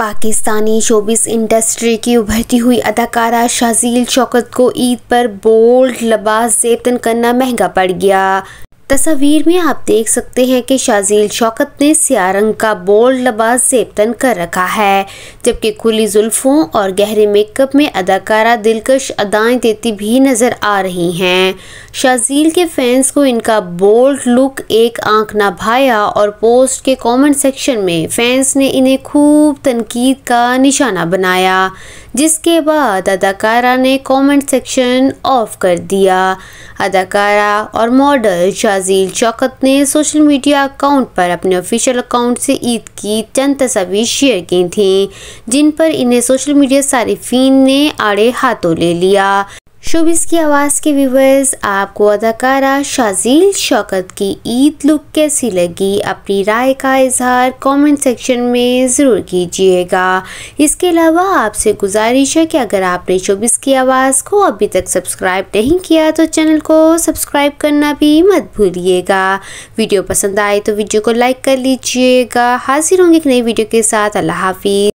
Pakistani showbiz industry की उभरती हुई अदाकारा शाजील शौकत को ईद पर बोल्ड लबास जेबतन करना महंगा पड़ गया तस्वीर में आप देख सकते हैं कि शाजील शौकत ने सिया रंग का बोल्ड लबास तन कर रखा है जबकि खुली जुल्फ़ों और गहरे मेकअप में अदाकारा दिलकश अदाएं देती भी नज़र आ रही हैं शाजील के फैंस को इनका बोल्ड लुक एक आंख ना भाया और पोस्ट के कमेंट सेक्शन में फैंस ने इन्हें खूब तनकीद का निशाना बनाया जिसके बाद अदाकारा ने कमेंट सेक्शन ऑफ कर दिया अदाकारा और मॉडल शाजील चौकत ने सोशल मीडिया अकाउंट पर अपने ऑफिशियल अकाउंट से ईद की चंद तस्वीर शेयर की थीं जिन पर इन्हें सोशल मीडिया सार्फिन ने आड़े हाथों ले लिया शोबिस की आवाज़ के व्यूवर्स आपको अदाकारा शाजील शौकत की ईद लुक कैसी लगी अपनी राय का इजहार कमेंट सेक्शन में ज़रूर कीजिएगा इसके अलावा आपसे गुजारिश है कि अगर आपने शोबिस की आवाज़ को अभी तक सब्सक्राइब नहीं किया तो चैनल को सब्सक्राइब करना भी मत भूलिएगा वीडियो पसंद आए तो वीडियो को लाइक कर लीजिएगा हाजिर होंगे एक नई वीडियो के साथ अल्लाह हाफिज़